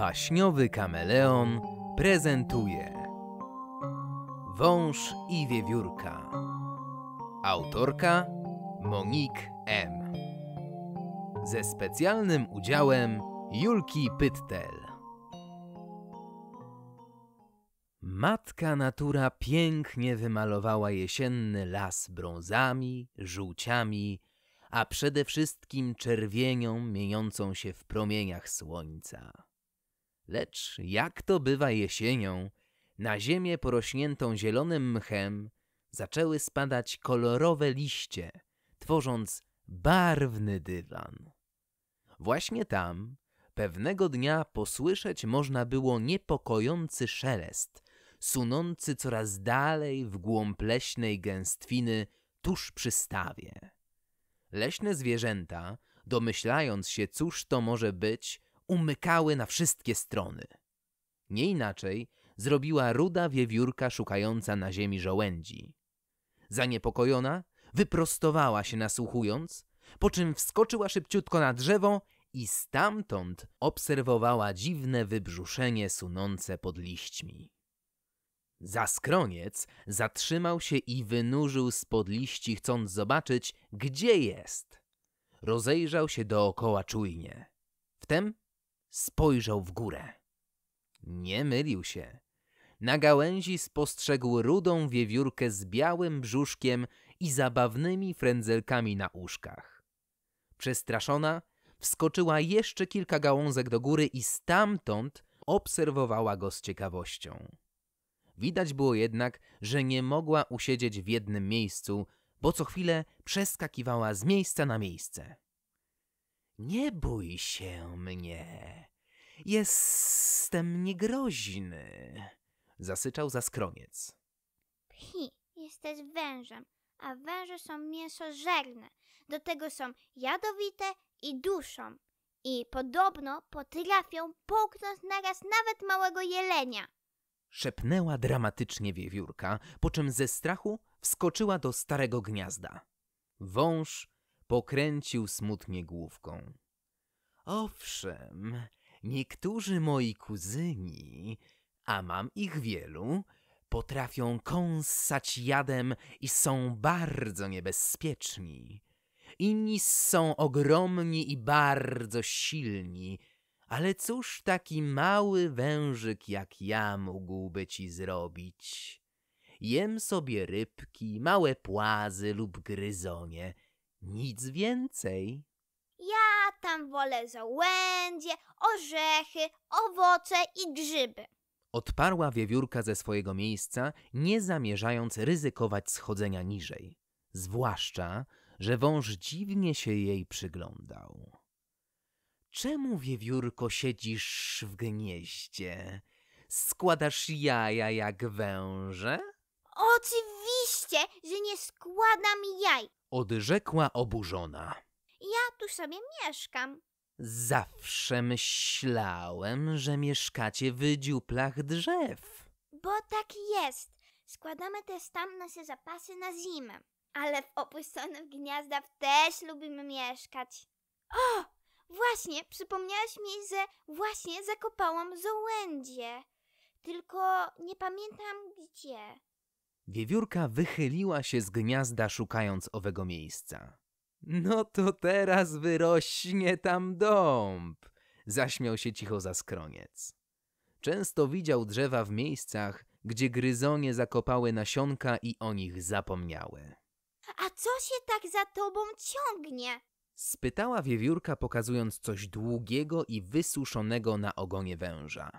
Baśniowy kameleon prezentuje Wąż i wiewiórka Autorka Monique M Ze specjalnym udziałem Julki Pytel. Matka natura pięknie wymalowała jesienny las brązami, żółciami, a przede wszystkim czerwienią mieniącą się w promieniach słońca. Lecz jak to bywa jesienią, na ziemię porośniętą zielonym mchem zaczęły spadać kolorowe liście, tworząc barwny dywan. Właśnie tam pewnego dnia posłyszeć można było niepokojący szelest, sunący coraz dalej w głąb leśnej gęstwiny tuż przy stawie. Leśne zwierzęta, domyślając się, cóż to może być, umykały na wszystkie strony. Nie inaczej zrobiła ruda wiewiórka szukająca na ziemi żołędzi. Zaniepokojona, wyprostowała się nasłuchując, po czym wskoczyła szybciutko na drzewo i stamtąd obserwowała dziwne wybrzuszenie sunące pod liśćmi. Zaskroniec zatrzymał się i wynurzył spod liści, chcąc zobaczyć, gdzie jest. Rozejrzał się dookoła czujnie. Wtem spojrzał w górę. Nie mylił się. Na gałęzi spostrzegł rudą wiewiórkę z białym brzuszkiem i zabawnymi frędzelkami na uszkach. Przestraszona, wskoczyła jeszcze kilka gałązek do góry i stamtąd obserwowała go z ciekawością. Widać było jednak, że nie mogła usiedzieć w jednym miejscu, bo co chwilę przeskakiwała z miejsca na miejsce. Nie bój się mnie. Jestem niegroźny. Zasyczał zaskroniec. Pi, jesteś wężem, a węże są mięsożerne. Do tego są jadowite i duszą. I podobno potrafią połknąć naraz nawet małego jelenia. Szepnęła dramatycznie wiewiórka, po czym ze strachu wskoczyła do starego gniazda. Wąż Pokręcił smutnie główką. Owszem, niektórzy moi kuzyni, a mam ich wielu, potrafią kąsać jadem i są bardzo niebezpieczni. Inni są ogromni i bardzo silni, ale cóż taki mały wężyk jak ja mógłby ci zrobić? Jem sobie rybki, małe płazy lub gryzonie – nic więcej. Ja tam wolę załędzie, orzechy, owoce i grzyby. Odparła wiewiórka ze swojego miejsca, nie zamierzając ryzykować schodzenia niżej. Zwłaszcza, że wąż dziwnie się jej przyglądał. Czemu, wiewiórko, siedzisz w gnieździe? Składasz jaja jak węże? Oczywiście, że nie składam jaj odrzekła oburzona. Ja tu sobie mieszkam. Zawsze myślałem, że mieszkacie w dziuplach drzew. Bo tak jest. Składamy też tam nasze zapasy na zimę. Ale w opuszczonych gniazdach też lubimy mieszkać. O! Właśnie, przypomniałaś mi, że właśnie zakopałam żołędzie. Tylko nie pamiętam gdzie. Wiewiórka wychyliła się z gniazda, szukając owego miejsca. No to teraz wyrośnie tam dąb, zaśmiał się cicho zaskroniec. Często widział drzewa w miejscach, gdzie gryzonie zakopały nasionka i o nich zapomniały. A co się tak za tobą ciągnie? spytała wiewiórka, pokazując coś długiego i wysuszonego na ogonie węża.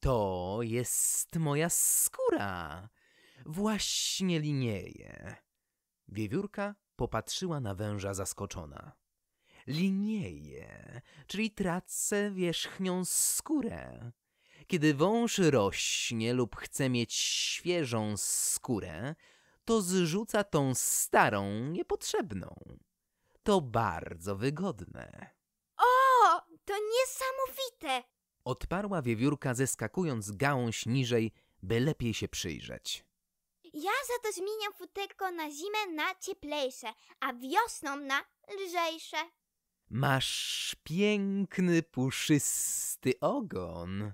To jest moja skóra, Właśnie linieje. Wiewiórka popatrzyła na węża zaskoczona. Linieje, czyli tracę wierzchnią skórę. Kiedy wąż rośnie lub chce mieć świeżą skórę, to zrzuca tą starą, niepotrzebną. To bardzo wygodne. O, to niesamowite! Odparła wiewiórka, zeskakując gałąź niżej, by lepiej się przyjrzeć. Ja za to zmieniam futerko na zimę na cieplejsze, a wiosną na lżejsze. Masz piękny, puszysty ogon.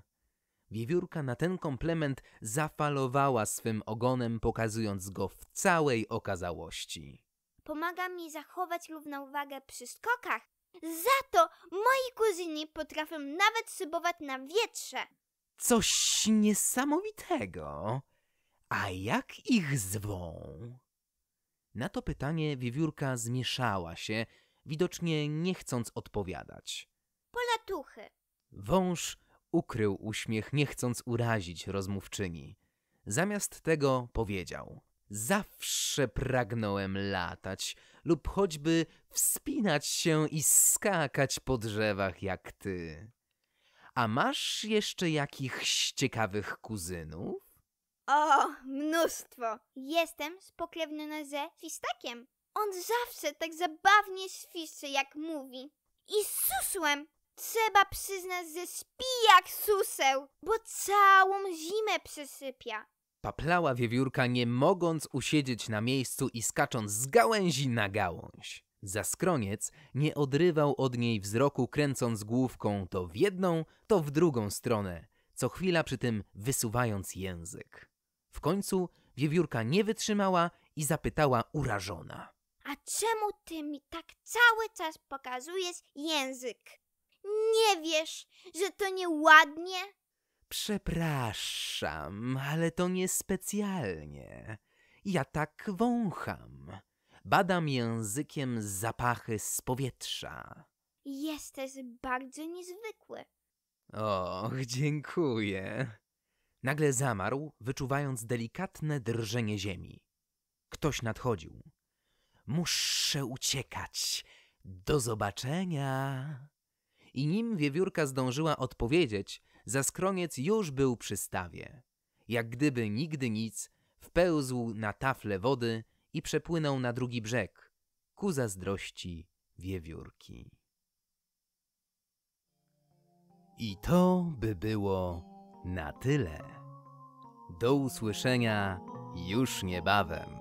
Wiewiórka na ten komplement zafalowała swym ogonem, pokazując go w całej okazałości. Pomaga mi zachować równowagę przy skokach. Za to moi kuzyni potrafią nawet szybować na wietrze. Coś niesamowitego. A jak ich zwą? Na to pytanie wiewiórka zmieszała się, widocznie nie chcąc odpowiadać. Polatuchy. Wąż ukrył uśmiech, nie chcąc urazić rozmówczyni. Zamiast tego powiedział: Zawsze pragnąłem latać, lub choćby wspinać się i skakać po drzewach jak ty. A masz jeszcze jakichś ciekawych kuzynów? O, mnóstwo! Jestem spokrewniona ze Fistakiem. On zawsze tak zabawnie świszczy, jak mówi. I z susłem! Trzeba przyznać, że śpi jak suseł, bo całą zimę przesypia. Paplała wiewiórka, nie mogąc usiedzieć na miejscu i skacząc z gałęzi na gałąź. Zaskroniec nie odrywał od niej wzroku, kręcąc główką to w jedną, to w drugą stronę, co chwila przy tym wysuwając język. W końcu wiewiórka nie wytrzymała i zapytała urażona. A czemu ty mi tak cały czas pokazujesz język? Nie wiesz, że to nieładnie? Przepraszam, ale to niespecjalnie. Ja tak wącham. Badam językiem zapachy z powietrza. Jesteś bardzo niezwykły. Och, dziękuję. Nagle zamarł, wyczuwając delikatne drżenie ziemi. Ktoś nadchodził. Muszę uciekać. Do zobaczenia. I nim wiewiórka zdążyła odpowiedzieć, skroniec już był przy stawie. Jak gdyby nigdy nic, wpełzł na tafle wody i przepłynął na drugi brzeg, ku zazdrości wiewiórki. I to by było na tyle. Do usłyszenia już niebawem.